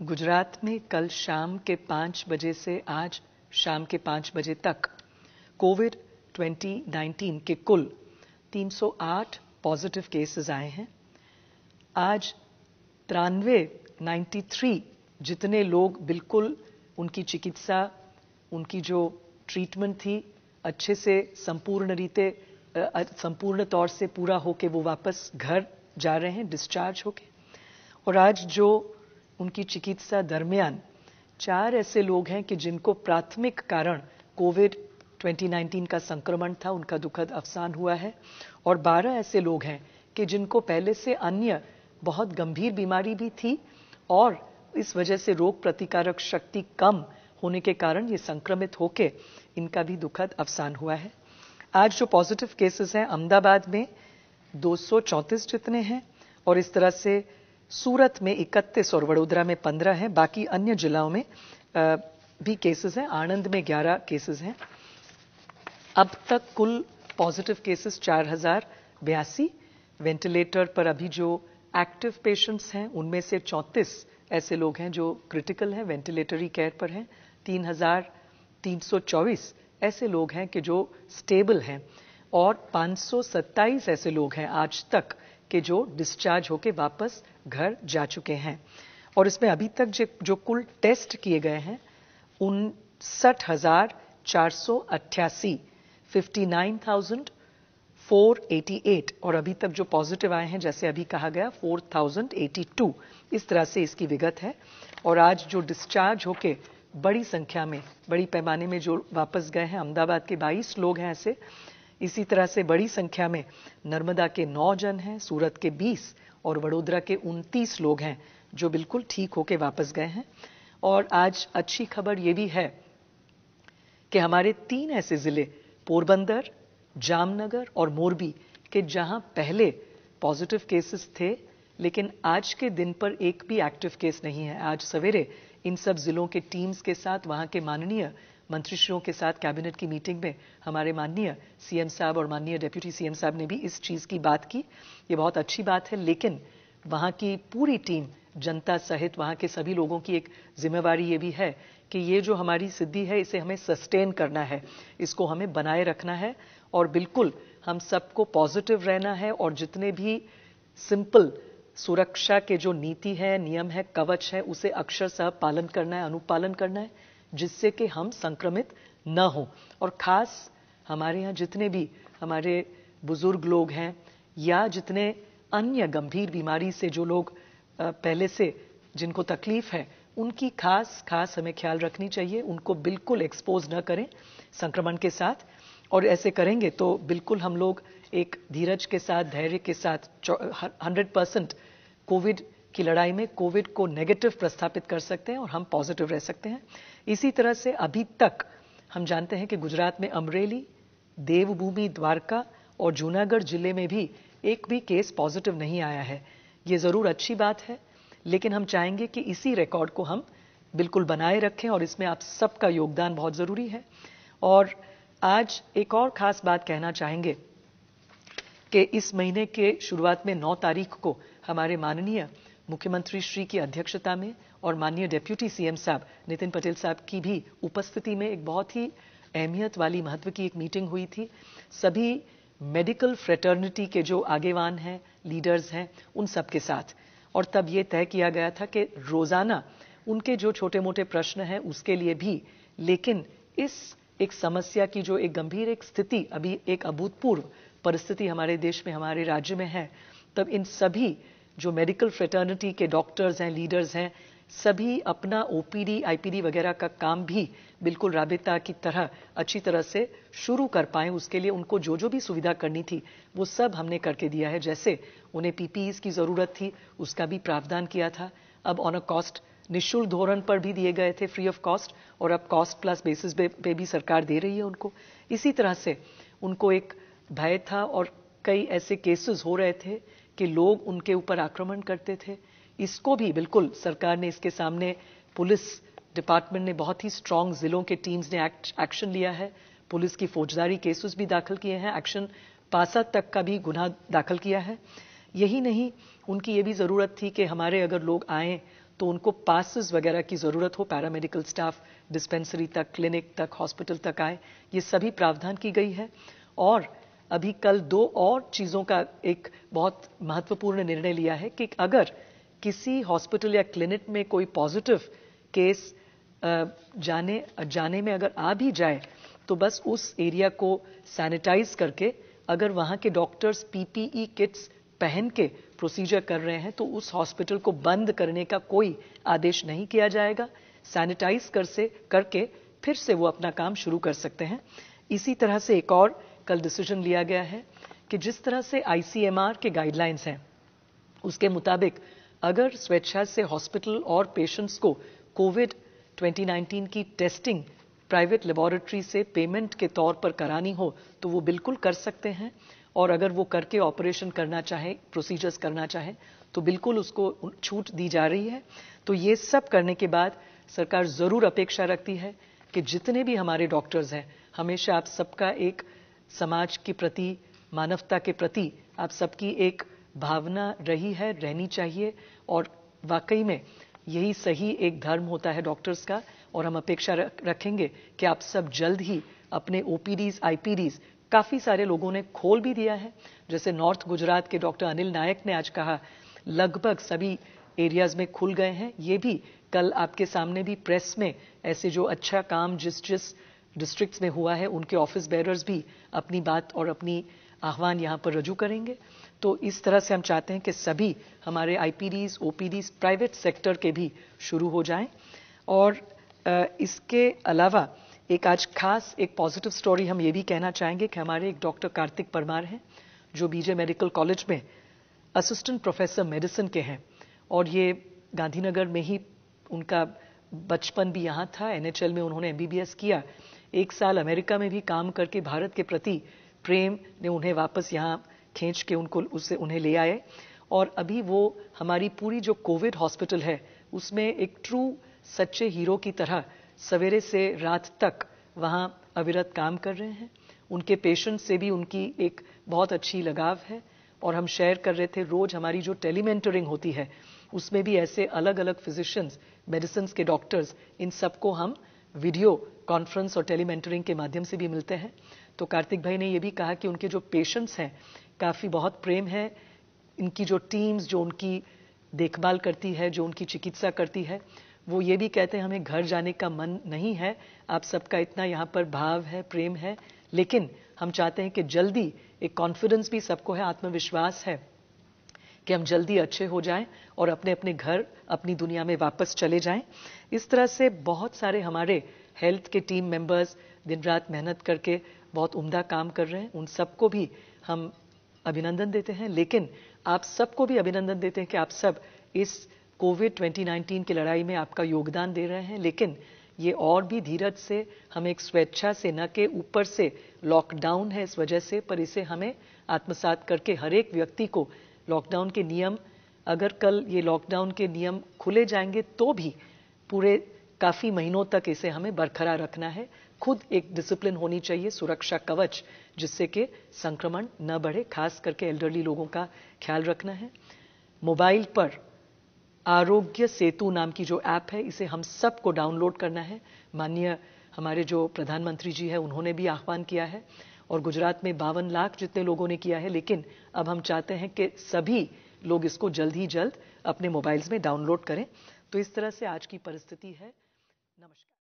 गुजरात में कल शाम के पाँच बजे से आज शाम के पाँच बजे तक कोविड 2019 के कुल 308 पॉजिटिव केसेस आए हैं आज तिरानवे 93 जितने लोग बिल्कुल उनकी चिकित्सा उनकी जो ट्रीटमेंट थी अच्छे से संपूर्ण रीते संपूर्ण तौर से पूरा होके वो वापस घर जा रहे हैं डिस्चार्ज होके और आज जो उनकी चिकित्सा दरमियान चार ऐसे लोग हैं कि जिनको प्राथमिक कारण कोविड 2019 का संक्रमण था उनका दुखद अवसान हुआ है और 12 ऐसे लोग हैं कि जिनको पहले से अन्य बहुत गंभीर बीमारी भी थी और इस वजह से रोग प्रतिकारक शक्ति कम होने के कारण ये संक्रमित होके इनका भी दुखद अवसान हुआ है आज जो पॉजिटिव केसेस हैं अहमदाबाद में दो जितने हैं और इस तरह से सूरत में इकतीस और वडोदरा में पंद्रह है बाकी अन्य जिलाओं में भी केसेस हैं आनंद में ग्यारह केसेस हैं अब तक कुल पॉजिटिव केसेस चार हजार बयासी वेंटिलेटर पर अभी जो एक्टिव पेशेंट्स हैं उनमें से चौंतीस ऐसे लोग हैं जो क्रिटिकल हैं वेंटिलेटरी केयर पर हैं तीन हजार तीन सौ चौबीस ऐसे लोग हैं कि जो स्टेबल हैं और पांच सौ सत्ताईस ऐसे लोग हैं आज तक कि जो डिस्चार्ज होकर वापस घर जा चुके हैं और इसमें अभी तक जो जो कुल टेस्ट किए गए हैं उनसठ हजार चार सौ अट्ठासी fifty nine thousand four eighty eight और अभी तक जो पॉजिटिव आए हैं जैसे अभी कहा गया फोर थाउजेंड एटी टू इस तरह से इसकी विगत है और आज जो डिस्चार्ज होके बड़ी संख्या में बड़ी पैमाने में जो वापस गए हैं अहमदाबाद के 22 लोग हैं ऐसे इसी तरह से बड़ी संख्या में नर्मदा के नौ जन हैं सूरत के बीस और वडोदरा के उनतीस लोग हैं जो बिल्कुल ठीक होके वापस गए हैं और आज अच्छी खबर ये भी है कि हमारे तीन ऐसे जिले पोरबंदर जामनगर और मोरबी के जहां पहले पॉजिटिव केसेस थे लेकिन आज के दिन पर एक भी एक्टिव केस नहीं है आज सवेरे इन सब जिलों के टीम्स के साथ वहां के माननीय मंत्रीश्रियों के साथ कैबिनेट की मीटिंग में हमारे माननीय सीएम साहब और माननीय डिप्यूटी सीएम साहब ने भी इस चीज़ की बात की ये बहुत अच्छी बात है लेकिन वहाँ की पूरी टीम जनता सहित वहाँ के सभी लोगों की एक जिम्मेवारी ये भी है कि ये जो हमारी सिद्धि है इसे हमें सस्टेन करना है इसको हमें बनाए रखना है और बिल्कुल हम सबको पॉजिटिव रहना है और जितने भी सिंपल सुरक्षा के जो नीति है नियम है कवच है उसे अक्षर सह पालन करना है अनुपालन करना है जिससे कि हम संक्रमित न हों और ख़ास हमारे यहाँ जितने भी हमारे बुजुर्ग लोग हैं या जितने अन्य गंभीर बीमारी से जो लोग पहले से जिनको तकलीफ है उनकी खास खास हमें ख्याल रखनी चाहिए उनको बिल्कुल एक्सपोज न करें संक्रमण के साथ और ऐसे करेंगे तो बिल्कुल हम लोग एक धीरज के साथ धैर्य के साथ हंड्रेड परसेंट कोविड की लड़ाई में कोविड को नेगेटिव प्रस्थापित कर सकते हैं और हम पॉजिटिव रह सकते हैं इसी तरह से अभी तक हम जानते हैं कि गुजरात में अमरेली देवभूमि द्वारका और जूनागढ़ जिले में भी एक भी केस पॉजिटिव नहीं आया है ये ज़रूर अच्छी बात है लेकिन हम चाहेंगे कि इसी रिकॉर्ड को हम बिल्कुल बनाए रखें और इसमें आप सबका योगदान बहुत ज़रूरी है और आज एक और ख़ास बात कहना चाहेंगे कि इस महीने के शुरुआत में 9 तारीख को हमारे माननीय मुख्यमंत्री श्री की अध्यक्षता में और माननीय डेप्यूटी सीएम साहब नितिन पटेल साहब की भी उपस्थिति में एक बहुत ही अहमियत वाली महत्व की एक मीटिंग हुई थी सभी मेडिकल फ्रेटर्निटी के जो आगेवान हैं लीडर्स हैं उन सब के साथ और तब ये तय किया गया था कि रोज़ाना उनके जो छोटे मोटे प्रश्न हैं उसके लिए भी लेकिन इस एक समस्या की जो एक गंभीर एक स्थिति अभी एक अभूतपूर्व परिस्थिति हमारे देश में हमारे राज्य में है तब इन सभी जो मेडिकल फ्रेटर्निटी के डॉक्टर्स हैं लीडर्स हैं सभी अपना ओपीडी आईपीडी वगैरह का काम भी बिल्कुल राबिता की तरह अच्छी तरह से शुरू कर पाए उसके लिए उनको जो जो भी सुविधा करनी थी वो सब हमने करके दिया है जैसे उन्हें पीपीईज e की ज़रूरत थी उसका भी प्रावधान किया था अब ऑन अ कॉस्ट निःशुल्क धोरण पर भी दिए गए थे फ्री ऑफ कॉस्ट और अब कॉस्ट प्लस बेसिस पे भी सरकार दे रही है उनको इसी तरह से उनको एक भय था और कई ऐसे केसेस हो रहे थे कि लोग उनके ऊपर आक्रमण करते थे इसको भी बिल्कुल सरकार ने इसके सामने पुलिस डिपार्टमेंट ने बहुत ही स्ट्रांग जिलों के टीम्स ने एक्शन लिया है पुलिस की फौजदारी केसेस भी दाखिल किए हैं एक्शन पासा तक का भी गुना दाखिल किया है यही नहीं उनकी ये भी ज़रूरत थी कि हमारे अगर लोग आए तो उनको पासेस वगैरह की ज़रूरत हो पैरामेडिकल स्टाफ डिस्पेंसरी तक क्लिनिक तक हॉस्पिटल तक आए ये सभी प्रावधान की गई है और अभी कल दो और चीज़ों का एक बहुत महत्वपूर्ण निर्णय लिया है कि अगर किसी हॉस्पिटल या क्लिनिक में कोई पॉजिटिव केस जाने जाने में अगर आ भी जाए तो बस उस एरिया को सैनिटाइज करके अगर वहाँ के डॉक्टर्स पीपीई किट्स पहन के प्रोसीजर कर रहे हैं तो उस हॉस्पिटल को बंद करने का कोई आदेश नहीं किया जाएगा सैनिटाइज कर से करके फिर से वो अपना काम शुरू कर सकते हैं इसी तरह से एक और कल डिसीजन लिया गया है कि जिस तरह से आईसीएमआर के गाइडलाइंस हैं उसके मुताबिक अगर स्वेच्छा से हॉस्पिटल और पेशेंट्स को कोविड 2019 की टेस्टिंग प्राइवेट लेबोरेटरी से पेमेंट के तौर पर करानी हो तो वो बिल्कुल कर सकते हैं और अगर वो करके ऑपरेशन करना चाहे प्रोसीजर्स करना चाहे तो बिल्कुल उसको छूट दी जा रही है तो ये सब करने के बाद सरकार ज़रूर अपेक्षा रखती है कि जितने भी हमारे डॉक्टर्स हैं हमेशा आप सबका एक समाज के प्रति मानवता के प्रति आप सबकी एक भावना रही है रहनी चाहिए और वाकई में यही सही एक धर्म होता है डॉक्टर्स का और हम अपेक्षा रखेंगे कि आप सब जल्द ही अपने ओपीडीज आईपीडीज काफ़ी सारे लोगों ने खोल भी दिया है जैसे नॉर्थ गुजरात के डॉक्टर अनिल नायक ने आज कहा लगभग सभी एरियाज में खुल गए हैं ये भी कल आपके सामने भी प्रेस में ऐसे जो अच्छा काम जिस जिस डिस्ट्रिक्ट्स में हुआ है उनके ऑफिस बेरर्स भी अपनी बात और अपनी आह्वान यहाँ पर रजू करेंगे तो इस तरह से हम चाहते हैं कि सभी हमारे आईपीडीज ओपीडीज प्राइवेट सेक्टर के भी शुरू हो जाएं और इसके अलावा एक आज खास एक पॉजिटिव स्टोरी हम ये भी कहना चाहेंगे कि हमारे एक डॉक्टर कार्तिक परमार हैं जो बीजे मेडिकल कॉलेज में असिस्टेंट प्रोफेसर मेडिसिन के हैं और ये गांधीनगर में ही उनका बचपन भी यहाँ था एनएचएल में उन्होंने एमबीबीएस किया एक साल अमेरिका में भी काम करके भारत के प्रति प्रेम ने उन्हें वापस यहाँ खींच के उनको उससे उन्हें ले आए और अभी वो हमारी पूरी जो कोविड हॉस्पिटल है उसमें एक ट्रू सच्चे हीरो की तरह सवेरे से रात तक वहाँ अविरत काम कर रहे हैं उनके पेशेंट से भी उनकी एक बहुत अच्छी लगाव है और हम शेयर कर रहे थे रोज हमारी जो टेलीमेंटरिंग होती है उसमें भी ऐसे अलग अलग फिजिशियंस मेडिसिन के डॉक्टर्स इन सबको हम वीडियो कॉन्फ्रेंस और टेलीमेंटरिंग के माध्यम से भी मिलते हैं तो कार्तिक भाई ने ये भी कहा कि उनके जो पेशेंट्स हैं काफ़ी बहुत प्रेम है इनकी जो टीम्स जो उनकी देखभाल करती है जो उनकी चिकित्सा करती है वो ये भी कहते हैं हमें घर जाने का मन नहीं है आप सबका इतना यहाँ पर भाव है प्रेम है लेकिन हम चाहते हैं कि जल्दी एक कॉन्फिडेंस भी सबको है आत्मविश्वास है कि हम जल्दी अच्छे हो जाएं और अपने अपने घर अपनी दुनिया में वापस चले जाएं इस तरह से बहुत सारे हमारे हेल्थ के टीम मेंबर्स दिन रात मेहनत करके बहुत उम्दा काम कर रहे हैं उन सबको भी हम अभिनंदन देते हैं लेकिन आप सबको भी अभिनंदन देते हैं कि आप सब इस कोविड 2019 की लड़ाई में आपका योगदान दे रहे हैं लेकिन ये और भी धीरज से हमें एक स्वेच्छा से न के ऊपर से लॉकडाउन है इस वजह से पर इसे हमें आत्मसात करके हर एक व्यक्ति को लॉकडाउन के नियम अगर कल ये लॉकडाउन के नियम खुले जाएंगे तो भी पूरे काफ़ी महीनों तक इसे हमें बरकरार रखना है खुद एक डिसिप्लिन होनी चाहिए सुरक्षा कवच जिससे कि संक्रमण न बढ़े खास करके एल्डरली लोगों का ख्याल रखना है मोबाइल पर आरोग्य सेतु नाम की जो ऐप है इसे हम सबको डाउनलोड करना है माननीय हमारे जो प्रधानमंत्री जी हैं उन्होंने भी आह्वान किया है और गुजरात में बावन लाख जितने लोगों ने किया है लेकिन अब हम चाहते हैं कि सभी लोग इसको जल्द ही जल्द अपने मोबाइल्स में डाउनलोड करें तो इस तरह से आज की परिस्थिति है नमस्कार